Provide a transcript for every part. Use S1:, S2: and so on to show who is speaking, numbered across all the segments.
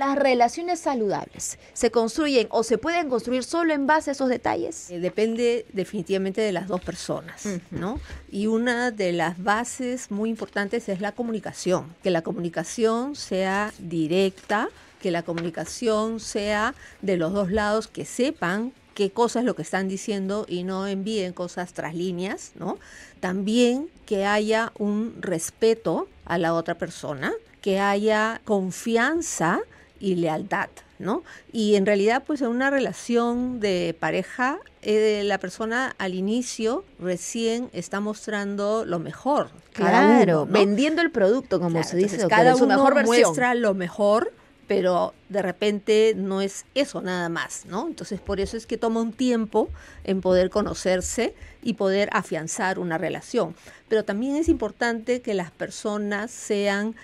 S1: Las relaciones saludables se construyen o se pueden construir solo en base a esos detalles. Eh, depende definitivamente de las dos personas, ¿no? Y una de las bases muy importantes es la comunicación, que la comunicación sea directa, que la comunicación sea de los dos lados, que sepan qué cosas es lo que están diciendo y no envíen cosas tras líneas, ¿no? También que haya un respeto a la otra persona, que haya confianza y lealtad, ¿no? Y en realidad, pues en una relación de pareja, eh, la persona al inicio recién está mostrando lo mejor. Claro, vendiendo el producto, como se dice. cada uno mejor muestra lo mejor, pero de repente no es eso nada más, ¿no? Entonces por eso es que toma un tiempo en poder conocerse y poder afianzar una relación. Pero también es importante que las personas sean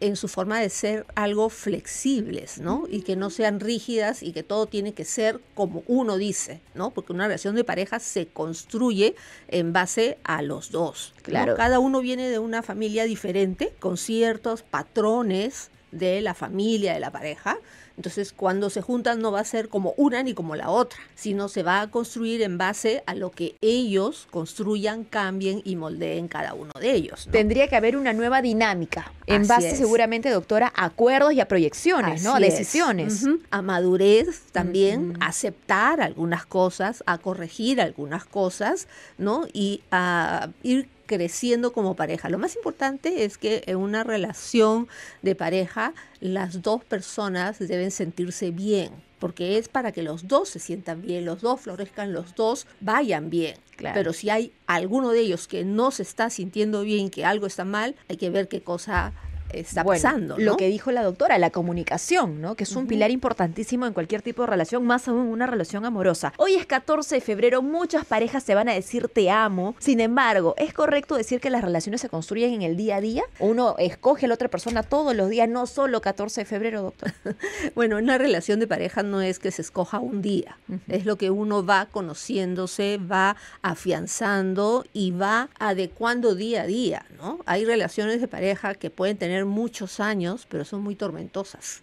S1: en su forma de ser algo flexibles, ¿no? Y que no sean rígidas y que todo tiene que ser como uno dice, ¿no? Porque una relación de pareja se construye en base a los dos. Claro. Cada uno viene de una familia diferente, con ciertos patrones de la familia, de la pareja, entonces, cuando se juntan no va a ser como una ni como la otra, sino se va a construir en base a lo que ellos construyan, cambien y moldeen cada uno de ellos. Tendría que haber una nueva dinámica, en base seguramente, doctora, a acuerdos y a proyecciones, ¿no? A decisiones. A madurez también, a aceptar algunas cosas, a corregir algunas cosas, ¿no? Y a ir creciendo como pareja. Lo más importante es que en una relación de pareja las dos personas deben sentirse bien, porque es para que los dos se sientan bien, los dos florezcan, los dos vayan bien. Pero si hay alguno de ellos que no se está sintiendo bien, que algo está mal, hay que ver qué cosa está pasando. Lo que dijo la doctora, la comunicación, ¿no? Que es un pilar importantísimo en cualquier tipo de relación, más aún una relación amorosa. Hoy es 14 de febrero, muchas parejas se van a decir te amo. Sin embargo, ¿es correcto decir que las relaciones se construyen en el día a día? Uno escoge a la otra persona todos los días, no solo 14 de febrero, doctor. bueno, una relación de pareja no es que se escoja un día, es lo que uno va conociéndose, va afianzando y va adecuando día a día, ¿no? Hay relaciones de pareja que pueden tener muchos años, pero son muy tormentosas.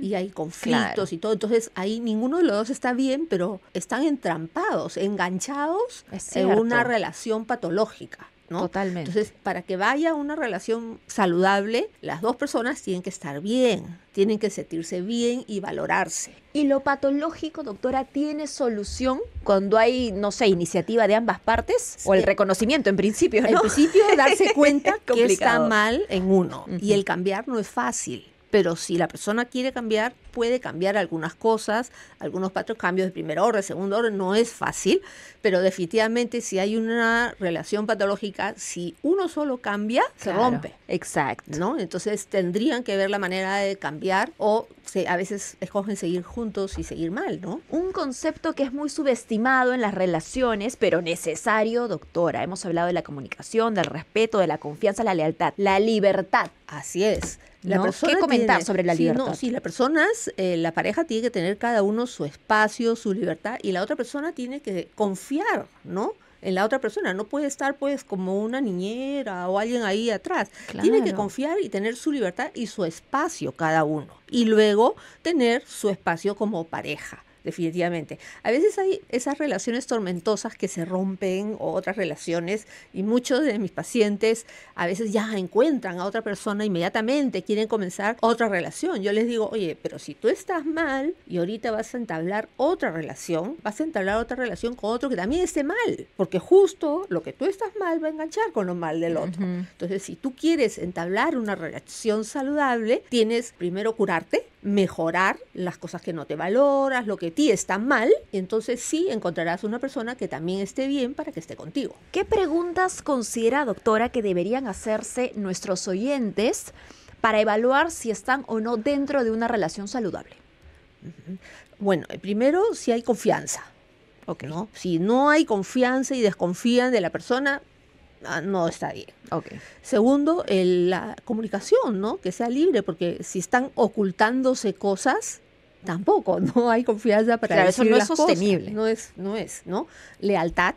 S1: Y hay conflictos y todo. Entonces, ahí ninguno de los dos está bien, pero están entrampados, enganchados en una relación patológica. Totalmente. Entonces, para que vaya una relación saludable, las dos personas tienen que estar bien, tienen que sentirse bien y valorarse. ¿Y lo patológico, doctora, tiene solución cuando hay, no sé, iniciativa de ambas partes? O el reconocimiento en principio, ¿no? En principio, darse cuenta que está mal en uno. Y el cambiar no es fácil pero si la persona quiere cambiar, puede cambiar algunas cosas, algunos patrones, cambios de primer orden, segundo orden, no es fácil, pero definitivamente si hay una relación patológica, si uno solo cambia, se rompe. Exacto. ¿no? Entonces tendrían que ver la manera de cambiar o a veces escogen seguir juntos y seguir mal, ¿no? Un concepto que es muy subestimado en las relaciones, pero necesario, doctora. Hemos hablado de la comunicación, del respeto, de la confianza, la lealtad, la libertad. Así es. ¿no? ¿Qué comentar sobre la libertad? sí, las personas, eh, la pareja tiene que tener cada uno su espacio, su libertad, y la otra persona tiene que confiar, ¿no? En la otra persona. No puede estar, pues, como una niñera o alguien ahí atrás. Tiene que confiar y tener su libertad y su espacio cada uno. Y luego tener su espacio como pareja definitivamente. A veces hay esas relaciones tormentosas que se rompen o otras relaciones y muchos de mis pacientes a veces ya encuentran a otra persona inmediatamente, quieren comenzar otra relación. Yo les digo, oye, pero si tú estás mal y ahorita vas a entablar otra relación, vas a entablar otra relación con otro que también esté mal, porque justo lo que tú estás mal va a enganchar con lo mal del otro. Entonces, si tú quieres entablar una relación saludable, tienes primero curarte mejorar las cosas que no te valoras, lo que a ti está mal, entonces sí encontrarás una persona que también esté bien para que esté contigo. ¿Qué preguntas considera, doctora, que deberían hacerse nuestros oyentes para evaluar si están o no dentro de una relación saludable? Bueno, eh, primero si hay confianza. que ¿no? Si no hay confianza y desconfían de la persona, Ah, no está bien. Segundo, la comunicación, ¿no? Que sea libre, porque si están ocultándose cosas, tampoco, no hay confianza para claro, decir eso no es sostenible. No es, no es, ¿no? Lealtad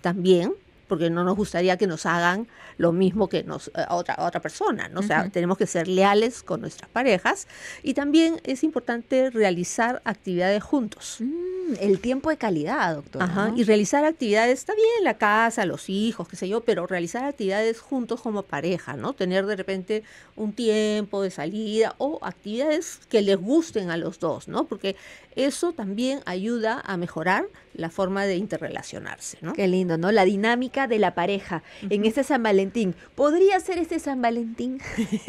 S1: también, porque no nos gustaría que nos hagan lo mismo que nos, eh, a, otra, otra persona. ¿no? O sea, tenemos que ser leales con nuestras parejas y también es importante realizar actividades juntos. Mm, el tiempo de calidad, doctor. y realizar actividades, está bien, la casa, los hijos, qué sé yo, pero realizar actividades juntos como pareja, ¿no? Tener de repente un tiempo de salida o actividades que les gusten a los dos, ¿no? Porque eso también ayuda a mejorar la forma de interrelacionarse. ¿no? Qué lindo, ¿no? La dinámica de la pareja en este San Valentín. ¿Podría ser este San Valentín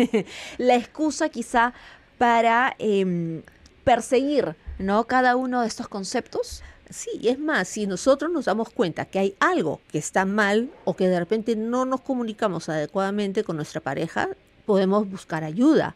S1: la excusa quizá para em, perseguir ¿no? cada uno de estos conceptos? Sí, es más, si nosotros nos damos cuenta que hay algo que está mal o que de repente no nos comunicamos adecuadamente con nuestra pareja, podemos buscar ayuda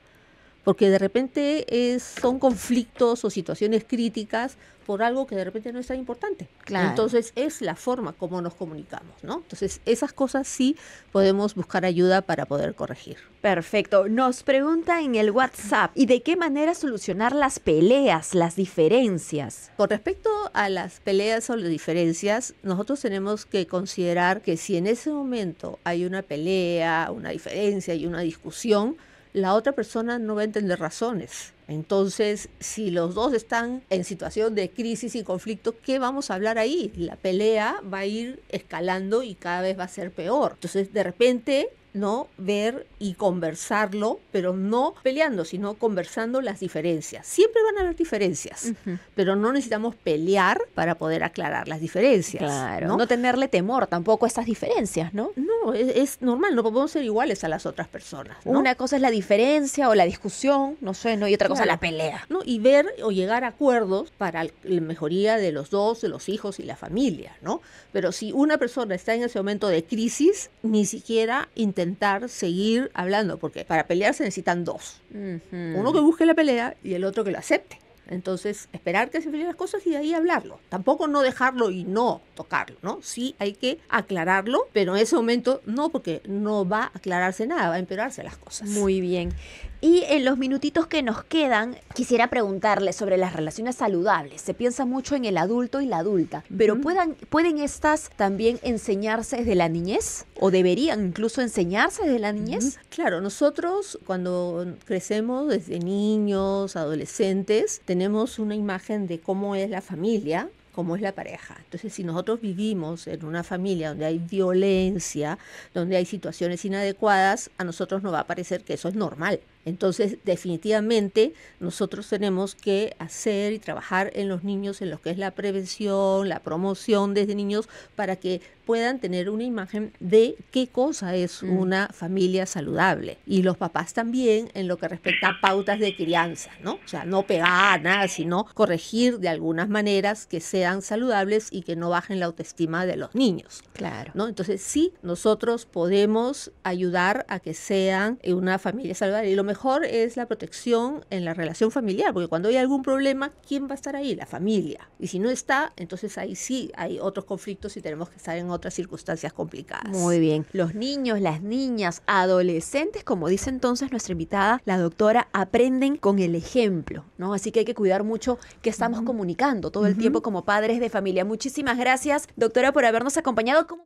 S1: porque de repente son conflictos o situaciones críticas por algo que de repente no es tan importante. Claro. Entonces es la forma como nos comunicamos, ¿no? Entonces esas cosas sí podemos buscar ayuda para poder corregir. Perfecto. Nos pregunta en el WhatsApp, ¿y de qué manera solucionar las peleas, las diferencias? Con respecto a las peleas o las diferencias, nosotros tenemos que considerar que si en ese momento hay una pelea, una diferencia y una discusión, la otra persona no va a entender razones. Entonces, si los dos están en situación de crisis y conflicto, ¿qué vamos a hablar ahí? La pelea va a ir escalando y cada vez va a ser peor. Entonces, de repente, ¿no? Ver y conversarlo, pero no peleando, sino conversando las diferencias. Siempre van a haber diferencias, pero no necesitamos pelear para poder aclarar las diferencias. ¿no? ¿no? tenerle temor tampoco a estas diferencias, ¿no? es, normal, no podemos ser iguales a las otras personas. Una cosa es la diferencia o la discusión, no sé, ¿no? y otra cosa la pelea. ¿no? Y ver o llegar a acuerdos para la mejoría de los dos, de los hijos y la familia, ¿no? Pero si una persona está en ese momento de crisis, ni siquiera intentar seguir hablando, porque para pelear se necesitan dos. Uno que busque la pelea y el otro que lo acepte. Entonces, esperar que se enfríen las cosas y de ahí hablarlo. Tampoco no dejarlo y no tocarlo, ¿no? Sí hay que aclararlo, pero en ese momento no, porque no va a aclararse nada, va a empeorarse las cosas. Muy bien. Y en los minutitos que nos quedan, quisiera preguntarle sobre las relaciones saludables. Se piensa mucho en el adulto y la adulta, pero ¿puedan, ¿pueden estas también enseñarse desde la niñez? ¿O deberían incluso enseñarse desde la niñez? Claro, nosotros cuando crecemos desde niños, adolescentes, tenemos una imagen de cómo es la familia, cómo es la pareja. Entonces, si nosotros vivimos en una familia donde hay violencia, donde hay situaciones inadecuadas, a nosotros nos va a parecer que eso es normal. Entonces, definitivamente, nosotros tenemos que hacer y trabajar en los niños en lo que es la prevención, la promoción desde niños, para que puedan tener una imagen de qué cosa es mm. una familia saludable. Y los papás también en lo que respecta a pautas de crianza, ¿no? O sea, no pegar nada, sino corregir de algunas maneras que sean saludables y que no bajen la autoestima de los niños. Claro. ¿no? Entonces, sí, nosotros podemos ayudar a que sean una familia saludable. Y lo mejor es la protección en la relación familiar, porque cuando hay algún problema, ¿quién va a estar ahí? La familia. Y si no está, entonces ahí sí hay otros conflictos y tenemos que estar en otras circunstancias complicadas. Muy bien. Los niños, las niñas, adolescentes, como dice entonces nuestra invitada, la doctora, aprenden con el ejemplo, ¿no? Así que hay que cuidar mucho que estamos comunicando todo el tiempo como padres de familia. Muchísimas gracias, doctora, por habernos acompañado.